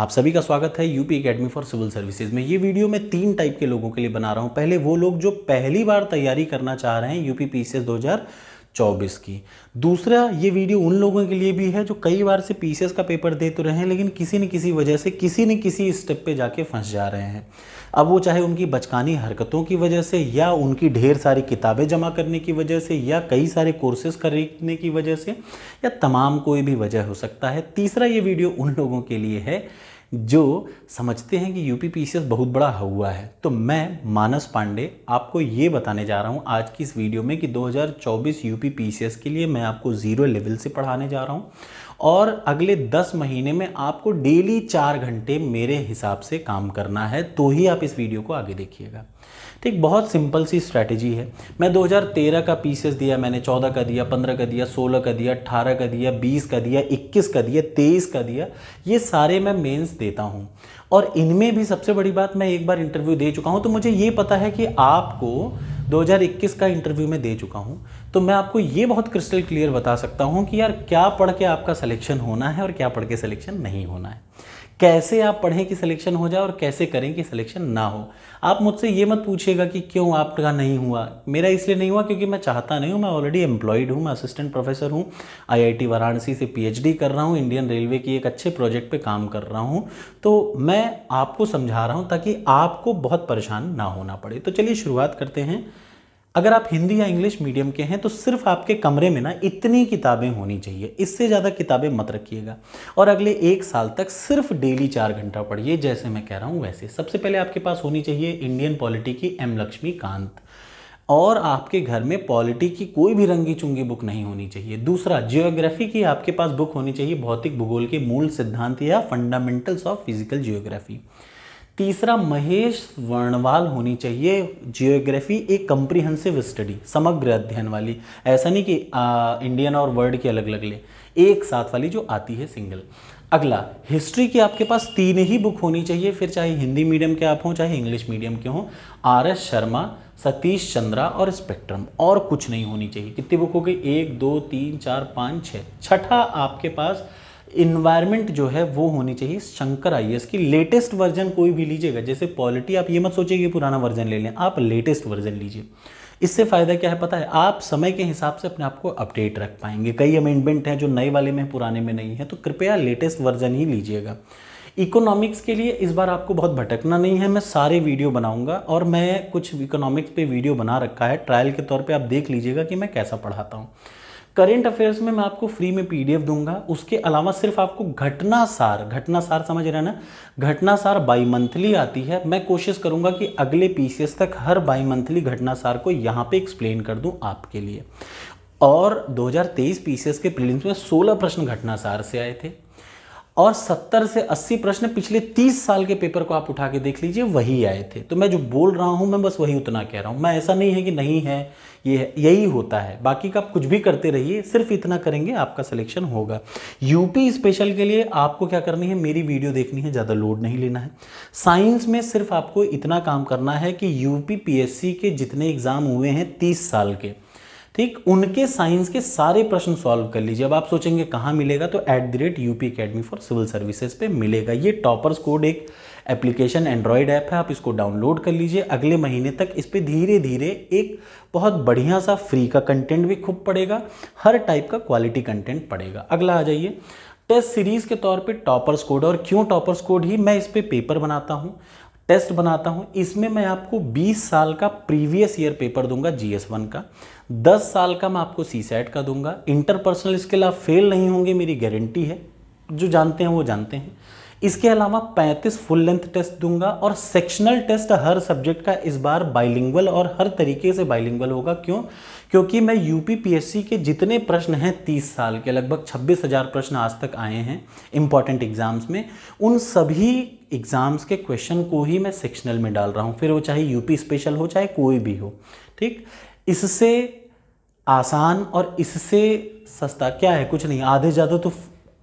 आप सभी का स्वागत है UP academy for civil services में ये वीडियो मैं तीन टाइप के लोगों के लिए बना रहा हूँ पहले वो लोग जो पहली बार तैयारी करना चाह रहे हैं यूपी पी सी चौबीस की दूसरा ये वीडियो उन लोगों के लिए भी है जो कई बार से पीसीएस का पेपर दे तो रहे हैं लेकिन किसी न किसी वजह से किसी न किसी स्टेप पे जाके फंस जा रहे हैं अब वो चाहे उनकी बचकानी हरकतों की वजह से या उनकी ढेर सारी किताबें जमा करने की वजह से या कई सारे कोर्सेज खरीदने की वजह से या तमाम कोई भी वजह हो सकता है तीसरा ये वीडियो उन लोगों के लिए है जो समझते हैं कि यूपी पीसीएस बहुत बड़ा हुआ है तो मैं मानस पांडे आपको ये बताने जा रहा हूँ आज की इस वीडियो में कि 2024 यूपी पीसीएस के लिए मैं आपको ज़ीरो लेवल से पढ़ाने जा रहा हूँ और अगले 10 महीने में आपको डेली चार घंटे मेरे हिसाब से काम करना है तो ही आप इस वीडियो को आगे देखिएगा तो एक बहुत सिंपल सी स्ट्रैटेजी है मैं 2013 का पीसेस दिया मैंने 14 का दिया 15 का दिया 16 का दिया 18 का दिया 20 का दिया 21 का दिया 23 का दिया ये सारे मैं मेंस देता हूँ और इनमें भी सबसे बड़ी बात मैं एक बार इंटरव्यू दे चुका हूँ तो मुझे ये पता है कि आपको 2021 का इंटरव्यू में दे चुका हूँ तो मैं आपको ये बहुत क्रिस्टल क्लियर बता सकता हूँ कि यार क्या पढ़ के आपका सिलेक्शन होना है और क्या पढ़ के सिलेक्शन नहीं होना है कैसे आप पढ़ें कि सिलेक्शन हो जाए और कैसे करें कि सिलेक्शन ना हो आप मुझसे ये मत पूछिएगा कि क्यों आपका नहीं हुआ मेरा इसलिए नहीं हुआ क्योंकि मैं चाहता नहीं हूँ मैं ऑलरेडी एम्प्लॉयड हूँ मैं असिस्टेंट प्रोफेसर हूँ आईआईटी वाराणसी से पीएचडी कर रहा हूँ इंडियन रेलवे की एक अच्छे प्रोजेक्ट पर काम कर रहा हूँ तो मैं आपको समझा रहा हूँ ताकि आपको बहुत परेशान ना होना पड़े तो चलिए शुरुआत करते हैं अगर आप हिंदी या इंग्लिश मीडियम के हैं तो सिर्फ आपके कमरे में ना इतनी किताबें होनी चाहिए इससे ज़्यादा किताबें मत रखिएगा और अगले एक साल तक सिर्फ डेली चार घंटा पढ़िए जैसे मैं कह रहा हूँ वैसे सबसे पहले आपके पास होनी चाहिए इंडियन पॉलिटी की एम लक्ष्मी कांत और आपके घर में पॉलिटी की कोई भी रंगी चुंगी बुक नहीं होनी चाहिए दूसरा जियोग्राफी की आपके पास बुक होनी चाहिए भौतिक भूगोल के मूल सिद्धांत या फंडामेंटल्स ऑफ फिजिकल जियोग्राफी तीसरा महेश वर्णवाल होनी चाहिए जियोग्राफी एक कंप्रिहेंसिव स्टडी समग्र अध्ययन वाली ऐसा नहीं कि आ, इंडियन और वर्ल्ड के अलग अलग ले एक साथ वाली जो आती है सिंगल अगला हिस्ट्री की आपके पास तीन ही बुक होनी चाहिए फिर चाहे हिंदी मीडियम के आप हों चाहे इंग्लिश मीडियम के हों आर एस शर्मा सतीश चंद्रा और स्पेक्ट्रम और कुछ नहीं होनी चाहिए कितनी बुक हो गई एक दो तीन चार पाँच छः छठा आपके पास इन्वायरमेंट जो है वो होनी चाहिए शंकर आई की लेटेस्ट वर्जन कोई भी लीजिएगा जैसे पॉलिटी आप ये मत सोचिए कि पुराना वर्जन ले लें आप लेटेस्ट वर्जन लीजिए इससे फ़ायदा क्या है पता है आप समय के हिसाब से अपने आप को अपडेट रख पाएंगे कई अमेंडमेंट हैं जो नए वाले में पुराने में नहीं है तो कृपया लेटेस्ट वर्जन ही लीजिएगा इकोनॉमिक्स के लिए इस बार आपको बहुत भटकना नहीं है मैं सारे वीडियो बनाऊंगा और मैं कुछ इकोनॉमिक्स पे वीडियो बना रखा है ट्रायल के तौर पे आप देख लीजिएगा कि मैं कैसा पढ़ाता हूँ करेंट अफेयर्स में मैं आपको फ्री में पीडीएफ दूंगा उसके अलावा सिर्फ आपको घटनासार घटनासार समझ रहे हैं ना घटनासार बाई मंथली आती है मैं कोशिश करूंगा कि अगले पीसीएस तक हर बाई मंथली घटनासार को यहाँ पे एक्सप्लेन कर दूं आपके लिए और 2023 पीसीएस के प्रीलिम्स में 16 प्रश्न घटनासार से आए थे और 70 से 80 प्रश्न पिछले 30 साल के पेपर को आप उठा के देख लीजिए वही आए थे तो मैं जो बोल रहा हूँ मैं बस वही उतना कह रहा हूँ मैं ऐसा नहीं है कि नहीं है ये है यही होता है बाकी का आप कुछ भी करते रहिए सिर्फ इतना करेंगे आपका सिलेक्शन होगा यूपी स्पेशल के लिए आपको क्या करनी है मेरी वीडियो देखनी है ज़्यादा लोड नहीं लेना है साइंस में सिर्फ आपको इतना काम करना है कि यूपी पीएससी के जितने एग्ज़ाम हुए हैं तीस साल के ठीक उनके साइंस के सारे प्रश्न सॉल्व कर लीजिए अब आप सोचेंगे कहाँ मिलेगा तो at the rate you academy for civil services पे मिलेगा ये टॉपर्स कोड एक एप्लीकेशन एंड्रॉयड ऐप है आप इसको डाउनलोड कर लीजिए अगले महीने तक इस पर धीरे धीरे एक बहुत बढ़िया सा फ्री का कंटेंट भी खूब पड़ेगा हर टाइप का क्वालिटी कंटेंट पड़ेगा अगला आ जाइए टेस्ट सीरीज़ के तौर पे टॉपर्स कोड और क्यों टॉपर्स कोड ही मैं इस पर पे पेपर बनाता हूँ टेस्ट बनाता हूँ इसमें मैं आपको 20 साल का प्रीवियस ईयर पेपर दूंगा जी एस वन का दस साल का मैं आपको सी सैट का दूंगा इंटरपर्सनल स्किल आप फेल नहीं होंगे मेरी गारंटी है जो जानते हैं वो जानते हैं इसके अलावा 35 फुल लेंथ टेस्ट दूंगा और सेक्शनल टेस्ट हर सब्जेक्ट का इस बार बाइलिंगुअल और हर तरीके से बाइलिंगुअल होगा क्यों क्योंकि मैं यूपी पीएससी के जितने प्रश्न हैं 30 साल के लगभग 26,000 प्रश्न आज तक आए हैं इंपॉर्टेंट एग्जाम्स में उन सभी एग्ज़ाम्स के क्वेश्चन को ही मैं सेक्शनल में डाल रहा हूँ फिर वो चाहे यूपी स्पेशल हो चाहे कोई भी हो ठीक इससे आसान और इससे सस्ता क्या है कुछ नहीं आधे ज़्यादा तो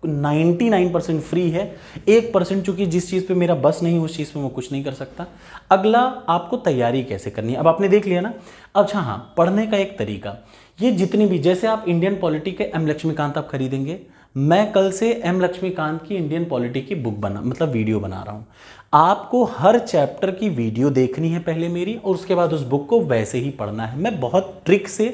99 परसेंट फ्री है एक परसेंट चूंकि जिस चीज़ पे मेरा बस नहीं उस चीज़ पे मैं कुछ नहीं कर सकता अगला आपको तैयारी कैसे करनी है अब आपने देख लिया ना अच्छा हाँ पढ़ने का एक तरीका ये जितनी भी जैसे आप इंडियन पॉलिटी के एम लक्ष्मीकांत आप खरीदेंगे मैं कल से एम लक्ष्मीकांत की इंडियन पॉलिटी की बुक बना मतलब वीडियो बना रहा हूँ आपको हर चैप्टर की वीडियो देखनी है पहले मेरी और उसके बाद उस बुक को वैसे ही पढ़ना है मैं बहुत ट्रिक से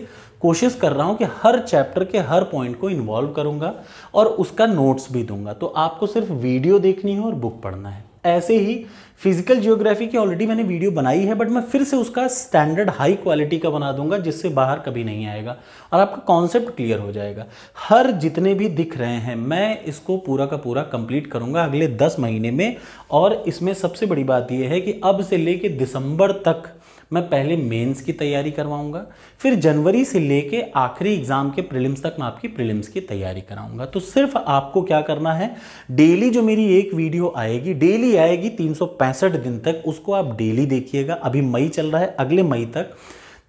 कोशिश कर रहा हूँ कि हर चैप्टर के हर पॉइंट को इन्वॉल्व करूँगा और उसका नोट्स भी दूंगा तो आपको सिर्फ वीडियो देखनी है और बुक पढ़ना है ऐसे ही फिजिकल जियोग्राफी की ऑलरेडी मैंने वीडियो बनाई है बट मैं फिर से उसका स्टैंडर्ड हाई क्वालिटी का बना दूंगा जिससे बाहर कभी नहीं आएगा और आपका कॉन्सेप्ट क्लियर हो जाएगा हर जितने भी दिख रहे हैं मैं इसको पूरा का पूरा कंप्लीट करूंगा अगले दस महीने में और इसमें सबसे बड़ी बात यह है कि अब से लेके दिसंबर तक मैं पहले मेंस की तैयारी करवाऊंगा फिर जनवरी से लेके आखिरी एग्ज़ाम के प्रीलिम्स तक मैं आपकी प्रीलिम्स की तैयारी कराऊंगा तो सिर्फ आपको क्या करना है डेली जो मेरी एक वीडियो आएगी डेली आएगी तीन सौ पैंसठ दिन तक उसको आप डेली देखिएगा अभी मई चल रहा है अगले मई तक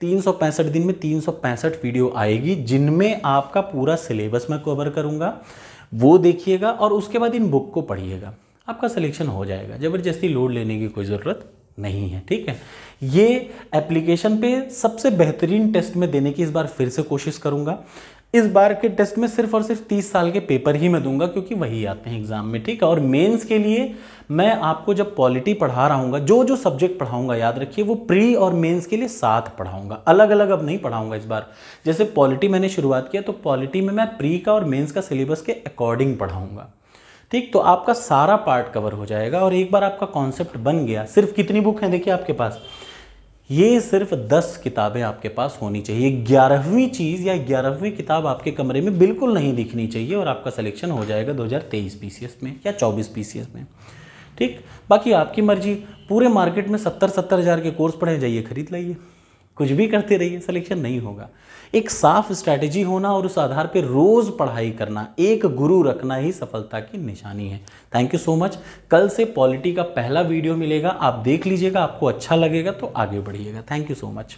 तीन सौ पैंसठ दिन में तीन सौ पैंसठ वीडियो आएगी जिनमें आपका पूरा सिलेबस मैं कवर करूँगा वो देखिएगा और उसके बाद इन बुक को पढ़िएगा आपका सिलेक्शन हो जाएगा ज़बरदस्ती लोड लेने की कोई ज़रूरत नहीं है ठीक है ये एप्लीकेशन पे सबसे बेहतरीन टेस्ट में देने की इस बार फिर से कोशिश करूँगा इस बार के टेस्ट में सिर्फ और सिर्फ 30 साल के पेपर ही मैं दूंगा क्योंकि वही आते हैं एग्जाम में ठीक है और मेंस के लिए मैं आपको जब पॉलिटी पढ़ा रहा हूँ जो जो सब्जेक्ट पढ़ाऊंगा याद रखिए वो प्री और मेंस के लिए साथ पढ़ाऊंगा अलग अलग अब नहीं पढ़ाऊंगा इस बार जैसे पॉलिटी मैंने शुरुआत किया तो पॉलिटी में मैं प्री का और मेन्स का सिलेबस के अकॉर्डिंग पढ़ाऊंगा ठीक तो आपका सारा पार्ट कवर हो जाएगा और एक बार आपका कॉन्सेप्ट बन गया सिर्फ कितनी बुक है देखिए आपके पास ये सिर्फ दस किताबें आपके पास होनी चाहिए ग्यारहवीं चीज़ या ग्यारहवीं किताब आपके कमरे में बिल्कुल नहीं दिखनी चाहिए और आपका सिलेक्शन हो जाएगा 2023 पीसीएस में या 24 पीसीएस में ठीक बाकी आपकी मर्जी पूरे मार्केट में सत्तर सत्तर हज़ार के कोर्स पढ़े जाइए खरीद लाइए कुछ भी करते रहिए सिलेक्शन नहीं होगा एक साफ स्ट्रैटेजी होना और उस आधार पर रोज़ पढ़ाई करना एक गुरु रखना ही सफलता की निशानी है थैंक यू सो मच कल से पॉलिटी का पहला वीडियो मिलेगा आप देख लीजिएगा आपको अच्छा लगेगा तो आगे बढ़िएगा थैंक यू सो मच